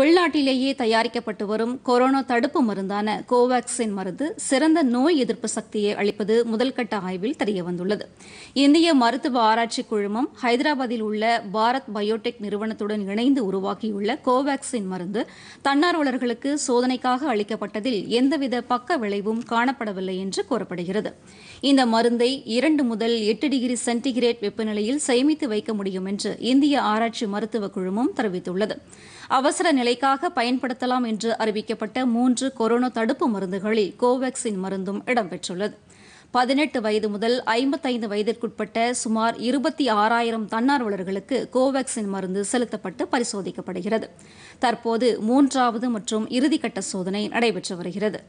உள்நாட்டிலேயே தயாரிக்கப்பட்டு வரும் கொரோனா தடுப்பு மருந்தான கோவாக்சின் மருந்து சிறந்த நோய் எதிர்ப்பு சக்தியை அளிப்பது முதல்கட்ட ஆய்வில் தெரியவந்துள்ளது இந்திய மருத்துவ ஆராய்ச்சி குழுமம் ஹைதராபாத்தில் உள்ள பாரத் பயோடெக் நிறுவனத்துடன் இணைந்து உருவாக்கியுள்ள கோவாக்சின் மருந்து தன்னார்வலர்களுக்கு சோதனைக்காக அளிக்கப்பட்டதில் எந்தவித பக்க விளைவும் காணப்படவில்லை என்று கூறப்படுகிறது இந்த மருந்தை இரண்டு முதல் எட்டு டிகிரி சென்டிகிரேட் வெப்பநிலையில் சேமித்து வைக்க முடியும் என்று இந்திய ஆராய்ச்சி மருத்துவ குழுமம் தெரிவித்துள்ளது அவசர நிலைக்காக பயன்படுத்தலாம் என்று அறிவிக்கப்பட்ட மூன்று கொரோனா தடுப்பு மருந்துகளில் கோவேக்சின் மருந்தும் இடம்பெற்றுள்ளது பதினெட்டு வயது முதல் ஐம்பத்தைந்து வயதிற்குட்பட்ட சுமார் இருபத்தி ஆறாயிரம் தன்னார்வலர்களுக்கு கோவேக்சின் மருந்து செலுத்தப்பட்டு பரிசோதிக்கப்படுகிறது தற்போது மூன்றாவது மற்றும் இறுதிக்கட்ட சோதனை நடைபெற்று வருகிறது